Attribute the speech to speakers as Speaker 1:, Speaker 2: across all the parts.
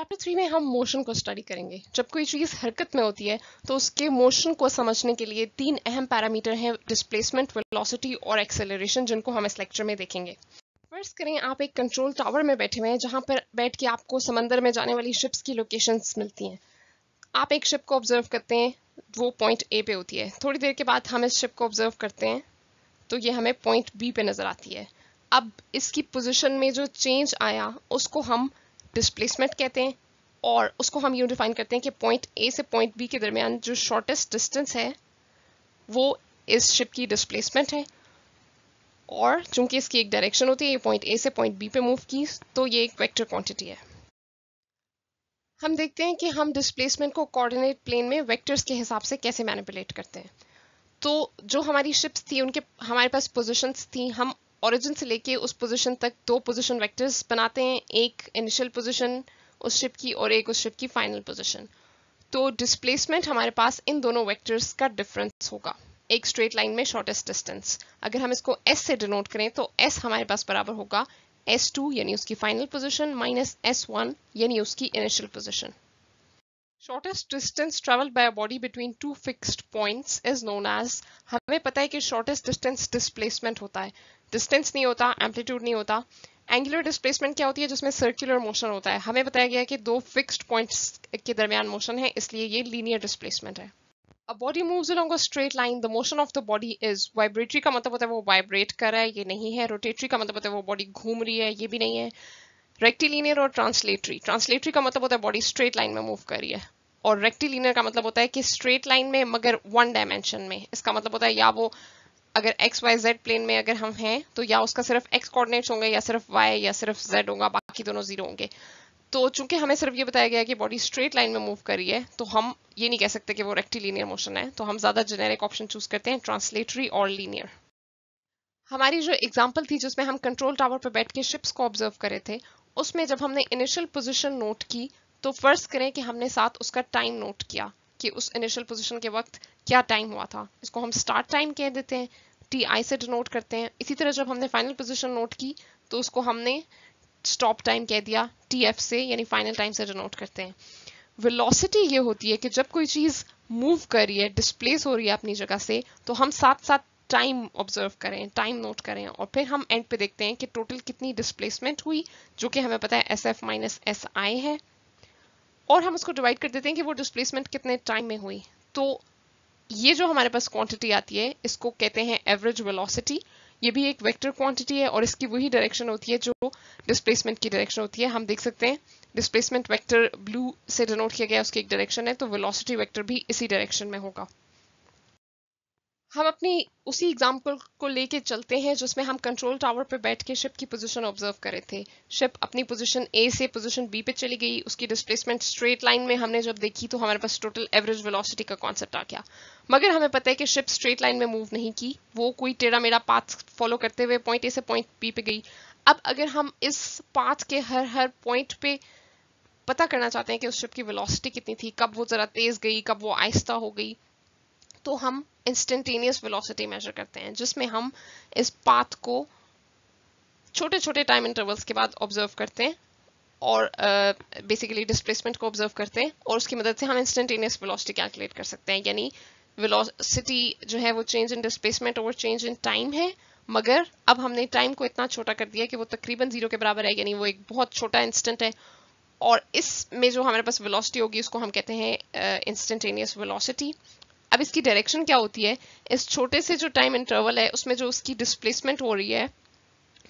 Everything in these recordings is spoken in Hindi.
Speaker 1: चैप्टर थ्री में हम मोशन को स्टडी करेंगे जब कोई चीज़ हरकत में होती है तो उसके मोशन को समझने के लिए तीन अहम पैरामीटर हैं डिस्प्लेसमेंट वेलोसिटी और एक्सेलरेशन जिनको हम इस लेक्चर में देखेंगे फर्स्ट करें आप एक कंट्रोल टावर में बैठे हुए हैं जहां पर बैठ के आपको समंदर में जाने वाली शिप्स की लोकेशन मिलती हैं आप एक शिप को ऑब्जर्व करते हैं वो पॉइंट ए पे होती है थोड़ी देर के बाद हम इस शिप को ऑब्जर्व करते हैं तो ये हमें पॉइंट बी पे नज़र आती है अब इसकी पोजीशन में जो चेंज आया उसको हम डिस्प्लेसमेंट कहते हैं और उसको हम यूँ डिफाइन करते हैं कि पॉइंट ए से पॉइंट बी के दरमियान जो शॉर्टेस्ट डिस्टेंस है वो इस शिप की डिस्प्लेसमेंट है और चूंकि इसकी एक डायरेक्शन होती है ये पॉइंट ए से पॉइंट बी पे मूव की तो ये एक वेक्टर क्वांटिटी है हम देखते हैं कि हम डिस्प्लेसमेंट को कोऑर्डिनेट प्लेन में वेक्टर्स के हिसाब से कैसे मैनिपुलेट करते हैं तो जो हमारी शिप्स थी उनके हमारे पास पोजिशंस थी हम ओरिजिन से लेके उस पोजीशन तक दो पोजीशन वेक्टर्स बनाते हैं एक इनिशियल पोजीशन उस शिप की और एक उस शिप की फाइनल पोजीशन तो डिस्प्लेसमेंट हमारे पास इन दोनों वेक्टर्स का डिफरेंस होगा एक स्ट्रेट लाइन में शॉर्टेस्ट डिस्टेंस अगर हम इसको एस से डिनोट करें तो एस हमारे पास बराबर होगा एस टू यानी उसकी final position minus S one यानी उसकी initial position shortest distance travelled by a body between two fixed points is known as हमें पता है कि शॉर्टेस्ट डिस्टेंस डिस्प्लेसमेंट होता है डिस्टेंस नहीं होता एम्पलीट्यूड नहीं होता एंगुलर डिस्प्लेसमेंट क्या होती है जिसमें सर्कुलर मोशन होता है हमें बताया गया कि दो फिक्स्ड पॉइंट्स के दरमियान मोशन है इसलिए ये लीनियर डिस्प्लेसमेंट है a body moves along a straight line the motion of the body is vibratory का मतलब होता है वो वाइब्रेट कर रहा है ये नहीं है रोटेटरी का मतलब होता है वो बॉडी घूम रही है ये भी नहीं है रेक्टिलीनियर और ट्रांसलेटरी ट्रांसलेटरी का मतलब होता है बॉडी स्ट्रेट लाइन में मूव करी है और रेक्टिलीनियर का मतलब होता है कि स्ट्रेट लाइन में मगर वन डायमेंशन में इसका मतलब होता है या वो अगर एक्स वाई जेड प्लेन में अगर हम हैं तो या उसका सिर्फ एक्स कोऑर्डिनेट्स होंगे या सिर्फ वाई या सिर्फ जेड होगा बाकी दोनों जीरो होंगे तो चूंकि हमें सिर्फ ये बताया गया कि बॉडी स्ट्रेट लाइन में मूव करी है तो हम ये नहीं कह सकते कि वो रेक्टिलीनियर मोशन है तो हम ज़्यादा जेनेरिक ऑप्शन चूज करते हैं ट्रांसलेटरी और लीनियर हमारी जो एग्जाम्पल थी जिसमें हम कंट्रोल टावर पर बैठ के शिप्स को ऑब्जर्व करे थे उसमें जब हमने इनिशियल पोजिशन नोट की तो फर्स्ट करें कि हमने साथ उसका टाइम नोट किया कि उस इनिशियल पोजिशन के वक्त क्या टाइम हुआ था इसको हम स्टार्ट टाइम कह देते हैं टी आई से डिनोट करते हैं इसी तरह जब हमने फाइनल पोजिशन नोट की तो उसको हमने स्टॉप टाइम कह दिया टी एफ से यानी फाइनल टाइम से डिनोट करते हैं वेलोसिटी ये होती है कि जब कोई चीज़ मूव कर रही है डिस्प्लेस हो रही है अपनी जगह से तो हम साथ साथ टाइम ऑब्जर्व करें टाइम नोट करें और फिर हम एंड पे देखते हैं कि टोटल कितनी डिस्प्लेसमेंट हुई जो कि हमें पता है S F minus S I है और हम उसको डिवाइड कर देते हैं कि वो डिस्प्लेसमेंट कितने टाइम में हुई तो ये जो हमारे पास क्वांटिटी आती है इसको कहते हैं एवरेज वेलोसिटी ये भी एक वेक्टर क्वांटिटी है और इसकी वही डायरेक्शन होती है जो डिस्प्लेसमेंट की डायरेक्शन होती है हम देख सकते हैं डिस्प्लेसमेंट वेक्टर ब्लू से डिनोट किया गया उसकी एक डायरेक्शन है तो वेलोसिटी वेक्टर भी इसी डायरेक्शन में होगा हम अपनी उसी एग्जाम्पल को लेके चलते हैं जिसमें हम कंट्रोल टावर पर बैठ के शिप की पोजीशन ऑब्जर्व कर रहे थे शिप अपनी पोजीशन ए से पोजीशन बी पे चली गई उसकी डिस्प्लेसमेंट स्ट्रेट लाइन में हमने जब देखी तो हमारे पास टोटल एवरेज वेलोसिटी का कॉन्सेप्ट आ गया मगर हमें पता है कि शिप स्ट्रेट लाइन में मूव नहीं की वो कोई टेढ़ा मेरा पाथ फॉलो करते हुए पॉइंट ए से पॉइंट बी पे गई अब अगर हम इस पाथ के हर हर पॉइंट पे पता करना चाहते हैं कि उस शिप की वेलोसिटी कितनी थी कब वो ज़रा तेज़ गई कब वो आहिस्ता हो गई तो हम इंस्टेंटेनियस वेलोसिटी मेजर करते हैं जिसमें हम इस पाथ को छोटे छोटे टाइम इंटरवल्स के बाद ऑब्जर्व करते हैं और बेसिकली uh, डिस्प्लेसमेंट को ऑब्जर्व करते हैं और उसकी मदद से हम इंस्टेंटेनियस वेलोसिटी कैलकुलेट कर सकते हैं यानी वेलोसिटी जो है वो चेंज इन डिस्प्लेसमेंट और चेंज इन टाइम है मगर अब हमने टाइम को इतना छोटा कर दिया कि वो तकरीबन जीरो के बराबर है यानी वो एक बहुत छोटा इंस्टेंट है और इसमें जो हमारे पास वेलोसिटी होगी उसको हम कहते हैं इंस्टेंटेनियस वेलोसिटी अब इसकी डायरेक्शन क्या होती है इस छोटे से जो टाइम इंटरवल है उसमें जो उसकी डिस्प्लेसमेंट हो रही है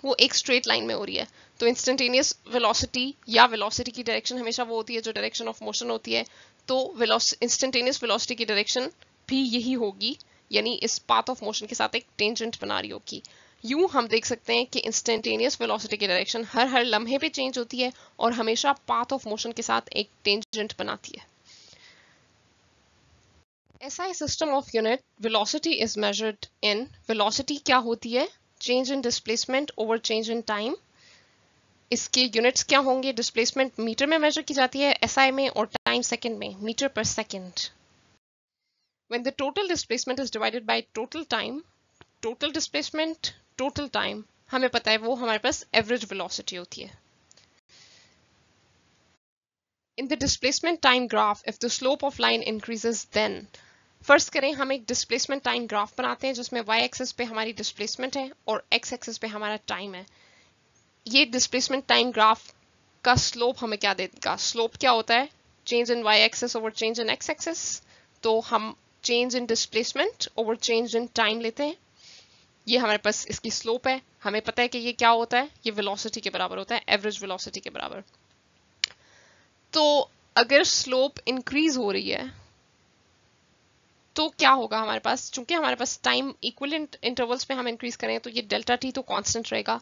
Speaker 1: वो एक स्ट्रेट लाइन में हो रही है तो इंस्टेंटेनियस वेलोसिटी या वेलोसिटी की डायरेक्शन हमेशा वो होती है जो डायरेक्शन ऑफ मोशन होती है तो इंस्टेंटेनियस वेलोसिटी की डायरेक्शन भी यही होगी यानी इस पाथ ऑफ मोशन के साथ एक टेंजेंट बना रही होगी यूं हम देख सकते हैं कि इंस्टेंटेनियस वेलोसिटी की डायरेक्शन हर हर लम्हे पे चेंज होती है और हमेशा पाथ ऑफ मोशन के साथ एक टेंजेंट बनाती है SI system of unit velocity is measured in velocity क्या होती है change in displacement over change in time इसके यूनिट्स क्या होंगे डिस्प्लेसमेंट मीटर में मेजर की जाती है एसआई में और टाइम सेकंड में मीटर पर second when the total displacement is divided by total time total displacement total time हमें पता है वो हमारे पास average velocity होती है In the displacement time graph, if the slope of line increases, then फर्स करें हम एक डिस्प्लेसमेंट टाइम ग्राफ बनाते हैं जिसमें वाई एक्सेस पे हमारी डिस्प्लेसमेंट है और एक्स एक्सेस पे हमारा टाइम है ये डिस्प्लेसमेंट टाइम ग्राफ का स्लोप हमें क्या देगा स्लोप क्या होता है change in Y axis over change in X axis तो हम change in displacement over change in time लेते हैं ये हमारे पास इसकी स्लोप है हमें पता है कि ये क्या होता है ये वेलोसिटी के बराबर होता है एवरेज वेलोसिटी के बराबर तो अगर स्लोप इंक्रीज हो रही है तो क्या होगा हमारे पास चूंकि हमारे पास टाइम इक्वल इंटरवल्स पे हम इंक्रीज करें तो ये डेल्टा टी तो कांस्टेंट रहेगा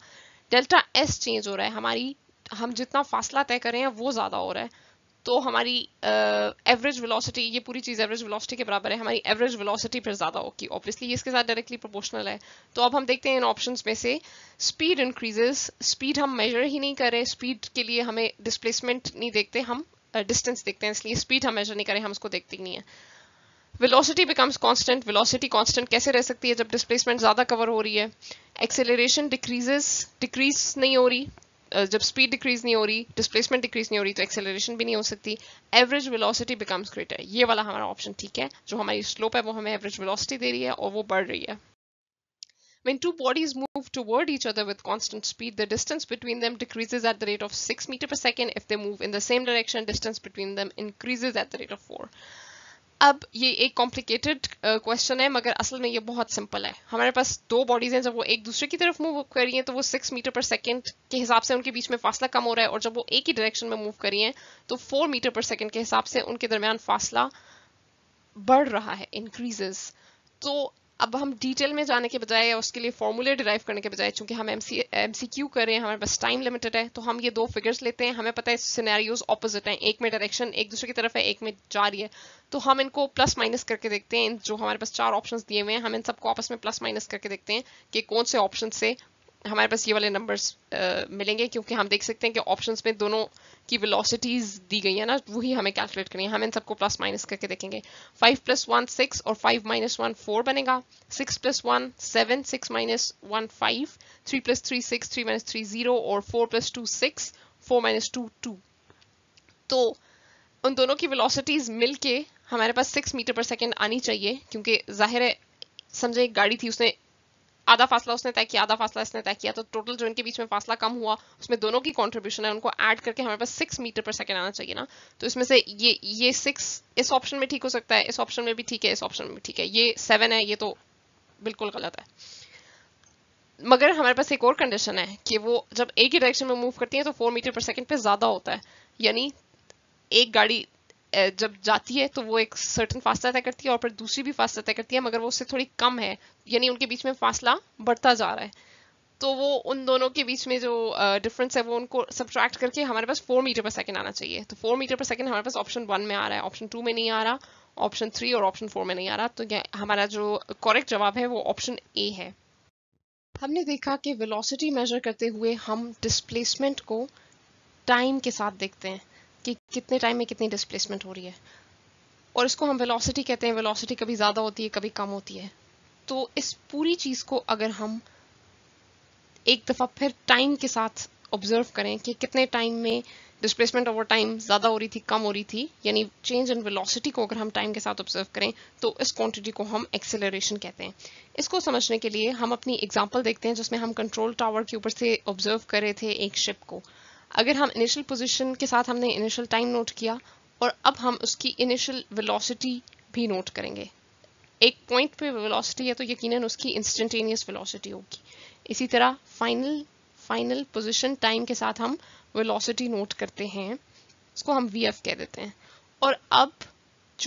Speaker 1: डेल्टा एस चेंज हो रहा है हमारी हम जितना फासला तय करें वो ज़्यादा हो रहा है तो हमारी एवरेज uh, वेलोसिटी ये पूरी चीज़ एवरेज वेलोसिटी के बराबर है हमारी एवरेज वेलोसिटी फिर ज़्यादा होगी ऑब्वियसली इसके साथ डायरेक्टली प्रोपोर्शनल है तो अब हम देखते हैं इन ऑप्शन में से स्पीड इंक्रीजेस स्पीड हम मेजर ही नहीं करें स्पीड के लिए हमें डिस्प्लेसमेंट नहीं देखते हम डिस्टेंस uh, देखते हैं इसलिए स्पीड हम मेजर नहीं करें हम उसको देखते ही नहीं है velocity becomes constant velocity constant कैसे रह सकती है जब डिस्प्लेसमेंट ज़्यादा कवर हो रही है एक्सेलरेशन डिक्रीजेस डिक्रीज नहीं हो रही uh, जब स्पीड डिक्रीज नहीं हो रही डिस्प्लेसमेंट डिक्रीज नहीं हो रही तो एक्सेलरेशन भी नहीं हो सकती एवरेज वेलोसिटी बिकम्स ग्रेटर ये वाला हमारा ऑप्शन ठीक है जो हमारी स्लोप है वो हमें एवरेज वेलोसिटी दे रही है और वो बढ़ रही है When two bodies move toward each other with constant speed, the distance between them decreases at the rate of 6 meter per second. If they move in the same direction, distance between them increases at the rate of 4. अब ये एक कॉम्प्लिकेटेड क्वेश्चन uh, है मगर असल में ये बहुत सिंपल है हमारे पास दो बॉडीज हैं जब वो एक दूसरे की तरफ मूव कर रही हैं तो वो सिक्स मीटर पर सेकंड के हिसाब से उनके बीच में फासला कम हो रहा है और जब वो एक ही डायरेक्शन में मूव करी हैं तो फोर मीटर पर सेकंड के हिसाब से उनके दरमियान फासला बढ़ रहा है इंक्रीजेस तो अब हम डिटेल में जाने के बजाय उसके लिए फॉर्मूले डिराइव करने के बजाय चूंकि हम M C M C Q कर रहे हैं हमारे पास टाइम लिमिटेड है तो हम ये दो फिगर्स लेते हैं हमें पता है सिनेरियोज ऑपोजिट हैं एक में डायरेक्शन एक दूसरे की तरफ है एक में जा रही है तो हम इनको प्लस माइनस करके देखते हैं जो हमारे पास चार ऑप्शन दिए हुए हैं हम इन सबको आपस में प्लस माइनस करके देखते हैं कि कौन से ऑप्शन से हमारे पास ये वाले नंबर्स uh, मिलेंगे क्योंकि हम देख सकते हैं कि ऑप्शन में दोनों की वेलोसिटीज दी गई है ना वही हमें कैलकुलेट करनी है हम इन सबको प्लस माइनस करके देखेंगे फाइव प्लस वन सिक्स और फाइव माइनस वन फोर बनेगा six plus one seven six minus one five three plus three six three minus three zero और four plus two six four minus two two तो उन दोनों की वेलोसिटीज मिलके हमारे पास सिक्स मीटर पर सेकेंड आनी चाहिए क्योंकि जाहिर है समझे गाड़ी थी उसने आधा फासला उसने तय किया आधा फासला इसने तय किया तो टोटल जो इनके बीच में फासला कम हुआ उसमें दोनों की कॉन्ट्रीब्यूशन है उनको एड करके हमारे पास सिक्स मीटर पर सेकेंड आना चाहिए ना तो इसमें से ये ये सिक्स इस ऑप्शन में ठीक हो सकता है इस ऑप्शन में भी ठीक है इस ऑप्शन में भी ठीक है ये सेवन है ये तो बिल्कुल गलत है मगर हमारे पास एक और कंडीशन है कि वो जब एक ही डायरेक्शन में मूव करती है तो फोर मीटर पर सेकेंड पे ज़्यादा होता है यानी एक गाड़ी जब जाती है तो वो एक सर्टन फासला तय करती है और फिर दूसरी भी फासला तय करती है मगर वो उससे थोड़ी कम है यानी उनके बीच में फासला बढ़ता जा रहा है तो वो उन दोनों के बीच में जो डिफरेंस uh, है वो उनको सब्ट्रैक्ट करके हमारे पास फोर मीटर पर सेकेंड आना चाहिए तो फोर मीटर पर सेकेंड हमारे पास ऑप्शन वन में आ रहा है ऑप्शन टू में नहीं आ रहा ऑप्शन थ्री और ऑप्शन फोर में नहीं आ रहा तो हमारा जो करेक्ट जवाब है वो ऑप्शन ए है हमने देखा कि वेलोसिटी मेजर करते हुए हम डिस्प्लेसमेंट को टाइम के साथ देखते हैं कि कितने टाइम में कितनी डिस्प्लेसमेंट हो रही है और इसको हम वेलोसिटी कहते हैं वेलोसिटी कभी ज़्यादा होती है कभी कम होती है तो इस पूरी चीज़ को अगर हम एक दफ़ा फिर टाइम के साथ ऑब्जर्व करें कि कितने टाइम में डिस्प्लेसमेंट ओवर टाइम ज़्यादा हो रही थी कम हो रही थी यानी चेंज इन वेलोसिटी को अगर हम टाइम के साथ ऑब्जर्व करें तो इस क्वांटिटी को हम एक्सेलरेशन कहते हैं इसको समझने के लिए हम अपनी एग्जांपल देखते हैं जिसमें हम कंट्रोल टावर के ऊपर से ऑब्जर्व कर रहे थे एक शिप को अगर हम इनिशियल पोजिशन के साथ हमने इनिशियल टाइम नोट किया और अब हम उसकी इनिशियल वेलोसिटी भी नोट करेंगे एक पॉइंट पे वेलोसिटी है तो यकीनन उसकी इंस्टेंटेनियस वेलोसिटी होगी इसी तरह फाइनल फाइनल पोजीशन टाइम के साथ हम वेलोसिटी नोट करते हैं इसको हम वी कह देते हैं और अब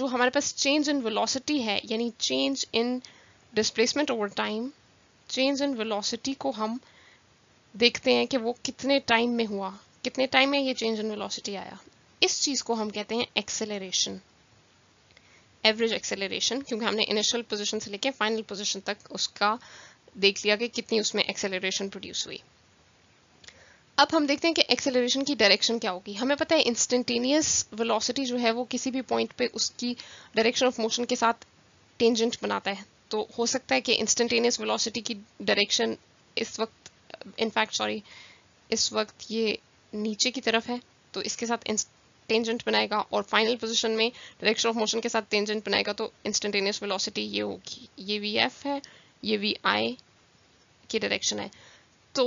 Speaker 1: जो हमारे पास चेंज इन वेलोसिटी है यानी change in displacement over time change in velocity को हम देखते हैं कि वो कितने टाइम में हुआ कितने टाइम में ये चेंज इन वेलोसिटी आया इस चीज़ को हम कहते हैं एक्सेलरेशन एवरेज एक्सेलरेशन क्योंकि हमने इनिशियल पोजीशन से लेके फाइनल पोजीशन तक उसका देख लिया कि कितनी उसमें एक्सेलरेशन प्रोड्यूस हुई अब हम देखते हैं कि एक्सेलरेशन की डायरेक्शन क्या होगी हमें पता है इंस्टेंटेनियस वेलोसिटी जो है वो किसी भी पॉइंट पे उसकी डायरेक्शन ऑफ मोशन के साथ टेंजेंट बनाता है तो हो सकता है कि इंस्टेंटेनियस वेलोसिटी की डायरेक्शन इस वक्त इनफैक्ट सॉरी इस वक्त ये नीचे की तरफ है तो इसके साथ टेंजेंट बनाएगा और फाइनल पोजिशन में डायरेक्शन ऑफ मोशन के साथ टेंजेंट बनाएगा तो इंस्टेंटेनियस वेलोसिटी ये होगी ये वी एफ है ये वी आई की डायरेक्शन है तो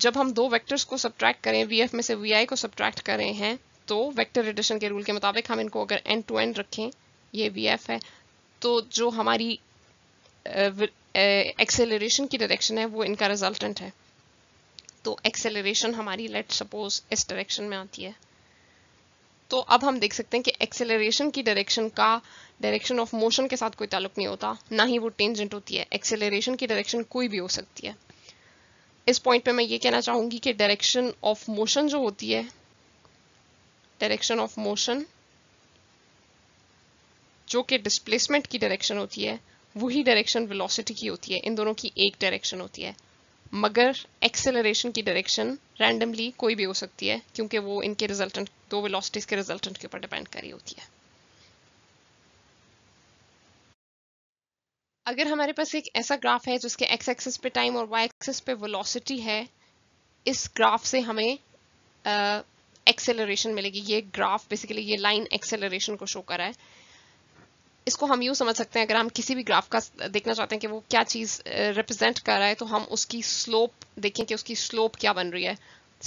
Speaker 1: जब हम दो वेक्टर्स को सब्ट्रैक्ट करें वी एफ में से वी आई को सब्ट्रैक्ट कर रहे हैं तो वेक्टर एडिशन के रूल के मुताबिक हम इनको अगर एंड टू एंड रखें ये वी एफ है तो जो हमारी एक्सेलरेशन की डायरेक्शन है वो इनका रिजल्टेंट है तो एक्सेलरेशन हमारी लेट सपोज इस डायरेक्शन में आती है तो अब हम देख सकते हैं कि एक्सेलरेशन की डायरेक्शन का डायरेक्शन ऑफ मोशन के साथ कोई ताल्लुक नहीं होता ना ही वो टेंजेंट होती है एक्सेलरेशन की डायरेक्शन कोई भी हो सकती है इस पॉइंट पे मैं ये कहना चाहूंगी कि डायरेक्शन ऑफ मोशन जो होती है डायरेक्शन ऑफ मोशन जो कि डिस्प्लेसमेंट की डायरेक्शन होती है वही डायरेक्शन वेलोसिटी की होती है इन दोनों की एक डायरेक्शन होती है मगर एक्सेलरेशन की डायरेक्शन रैंडमली कोई भी हो सकती है क्योंकि वो इनके रिजल्टेंट दो वेलोसिटीज के रिजल्टेंट के ऊपर डिपेंड करी होती है अगर हमारे पास एक ऐसा ग्राफ है जिसके एक्स एक्सिस पे टाइम और वाई एक्सिस पे वेलोसिटी है इस ग्राफ से हमें एक्सेलरेशन मिलेगी ये ग्राफ बेसिकली ये लाइन एक्सेलरेशन को शो कर रहा है इसको हम यूँ समझ सकते हैं अगर हम किसी भी ग्राफ का देखना चाहते हैं कि वो क्या चीज़ रिप्रेजेंट कर रहा है तो हम उसकी स्लोप देखें कि उसकी स्लोप क्या बन रही है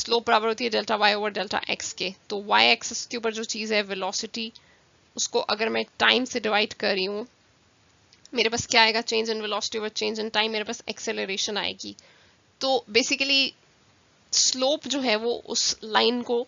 Speaker 1: स्लोप बराबर होती है delta Y over delta X के तो वाई एक्सिस के ऊपर जो चीज़ है वेलोसिटी उसको अगर मैं टाइम से डिवाइड कर रही हूँ मेरे पास क्या आएगा change in velocity over change in time मेरे पास एक्सेलरेशन आएगी तो बेसिकली स्लोप जो है वो उस लाइन को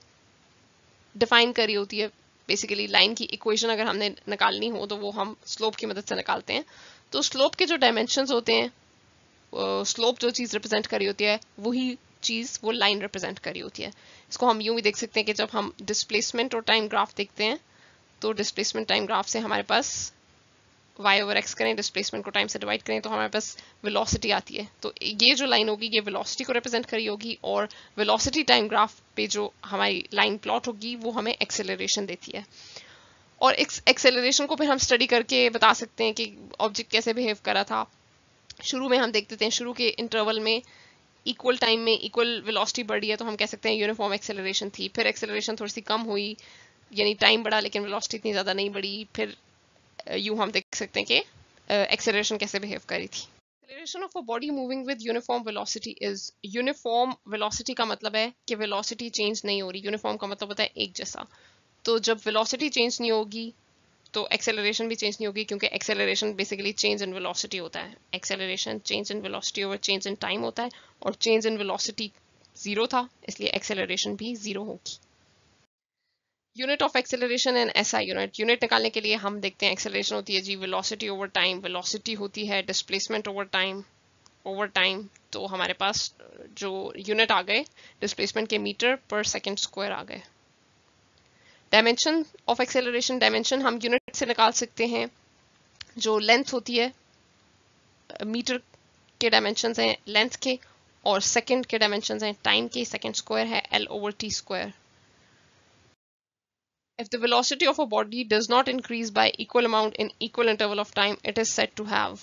Speaker 1: डिफाइन कर रही होती है बेसिकली लाइन की इक्वेशन अगर हमने निकालनी हो तो वो हम स्लोप की मदद से निकालते हैं तो स्लोप के जो डायमेंशन होते हैं स्लोप जो चीज़ रिप्रेजेंट करी होती है वही चीज़ वो लाइन रिप्रेजेंट करी होती है इसको हम यूँ भी देख सकते हैं कि जब हम डिस्प्लेसमेंट और टाइम ग्राफ देखते हैं तो डिस्प्लेसमेंट टाइम ग्राफ से हमारे पास वाई ओवर एक्स करें डिस्प्लेसमेंट को टाइम से डिवाइड करें तो हमारे पास वेलोसिटी आती है तो ये जो लाइन होगी ये वेलोसिटी को रिप्रेजेंट करी होगी और वेलोसिटी टाइम ग्राफ पे जो हमारी लाइन प्लॉट होगी वो हमें एक्सेलरेशन देती है और एक्सेलरेशन को फिर हम स्टडी करके बता सकते हैं कि ऑब्जेक्ट कैसे बिहेव करा था शुरू में हम देखते थे शुरू के इंटरवल में इक्वल टाइम में इक्वल वेलोसिटी बढ़ी है तो हम कह सकते हैं यूनिफॉर्म एक्सेलरेशन थी फिर एक्सेलरेशन थोड़ी सी कम हुई यानी टाइम बढ़ा लेकिन वेलोसिटी इतनी ज़्यादा नहीं बढ़ी फिर यू हम देख सकते हैं कि एक्सेलरेशन कैसे बिहेव करी थी acceleration of a body moving with uniform velocity is uniform velocity का मतलब है कि वेलोसिटी चेंज नहीं हो रही यूनिफॉर्म का मतलब होता है एक जैसा तो जब वेलोसिटी चेंज नहीं होगी तो एक्सेलरेशन भी चेंज नहीं होगी क्योंकि acceleration basically change in velocity होता है acceleration change in velocity over change in time होता है और चेंज इन वेलोसिटी ज़ीरो था इसलिए एक्सेलरेशन भी ज़ीरो होगी unit of acceleration and SI unit unit निकालने के लिए हम देखते हैं एक्सेलरेशन होती है जी वेलोसिटी ओवर टाइम वेलोसिटी होती है displacement over time over time तो हमारे पास जो यूनिट आ गए डिस्प्लेसमेंट के मीटर पर सेकेंड स्क्वायर आ गए डायमेंशन ऑफ एक्सेलरेशन डायमेंशन हम यूनिट से निकाल सकते हैं जो लेंथ होती है मीटर के डायमेंशन हैं लेंथ के और सेकेंड के डायमेंशन हैं टाइम के सेकेंड स्क्वायर है L over T square If the velocity of a body does not increase by equal amount in equal interval of time, it is said to have.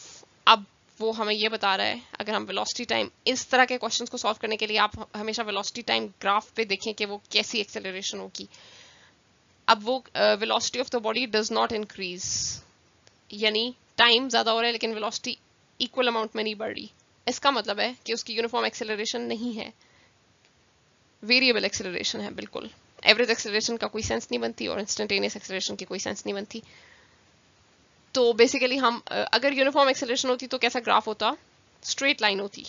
Speaker 1: अब वो हमें ये बता रहा है अगर हम वेलोसिटी टाइम इस तरह के क्वेश्चंस को सॉल्व करने के लिए आप हमेशा वेलोसिटी टाइम ग्राफ पे देखें कि वो कैसी एक्सेलरेशन होगी अब वो velocity of the body does not increase यानी टाइम ज़्यादा हो रहा है लेकिन वेलोसिटी इक्वल अमाउंट में नहीं बढ़ रही इसका मतलब है कि उसकी यूनिफॉर्म एक्सेलरेशन नहीं है वेरिएबल एक्सेलरेशन है बिल्कुल एवरेज एक्सेलरेशन का कोई सेंस नहीं बनती और इंस्टेंटेनियस एक्सेलरेशन की कोई सेंस नहीं बनती तो बेसिकली हम अगर यूनिफॉर्म एक्सेलरेशन होती तो कैसा ग्राफ होता स्ट्रेट लाइन होती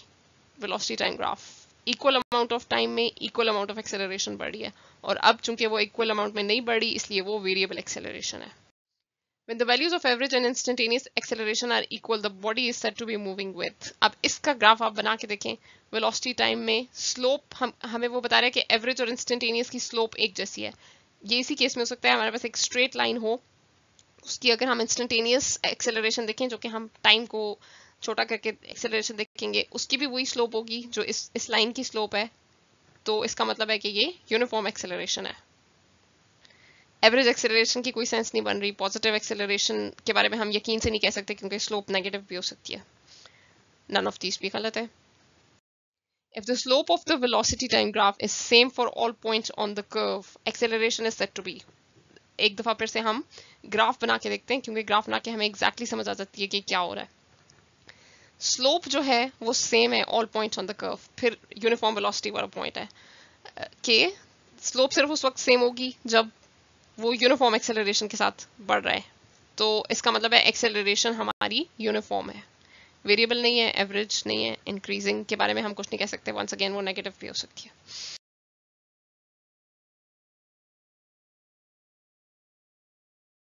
Speaker 1: velocity time graph equal amount of time में इक्वल अमाउंट ऑफ एक्सेलरेशन बढ़ी है और अब चूंकि वो इक्वल अमाउंट में नहीं बढ़ी इसलिए वो वेरिएबल एक्सेलरेशन है When the values of average and instantaneous acceleration are equal, the body is said to be moving with. अब इसका ग्राफ आप बना के देखें velocity time में slope हम हमें वो बता रहे हैं कि average और instantaneous की slope एक जैसी है ये इसी केस में हो सकता है हमारे पास एक स्ट्रेट लाइन हो उसकी अगर हम इंस्टेंटेनियस एक्सेलरेशन देखें जो कि हम टाइम को छोटा करके एक्सेलरेशन देखेंगे उसकी भी वही स्लोप होगी जो इस इस लाइन की स्लोप है तो इसका मतलब है कि ये यूनिफॉर्म एक्सेलरेशन है एवरेज एक्सेलरेशन की कोई सेंस नहीं बन रही पॉजिटिव एक्सेलरेशन के बारे में हम यकीन से नहीं कह सकते क्योंकि स्लोप नेगेटिव भी हो सकती है नन ऑफ दीज भी गलत है If the slope of the velocity time graph is same for all points on the curve, acceleration is said to be. एक दफ़ा फिर से हम ग्राफ बना के देखते हैं क्योंकि ग्राफ बना के हमें एग्जैक्टली exactly समझ आ जाती है कि क्या हो रहा है स्लोप जो है वो सेम है all points on the curve फिर यूनिफॉर्म वेलोसिटी वाला पॉइंट है के स्लोप सिर्फ उस वक्त सेम होगी जब वो यूनिफॉर्म एक्सेलरेशन के साथ बढ़ रहा है तो इसका मतलब है एक्सेलरेशन हमारी यूनिफॉर्म है वेरिएबल नहीं है एवरेज नहीं है इंक्रीजिंग के बारे में हम कुछ नहीं कह सकते वंस अगेन वो नेगेटिव भी हो सकती है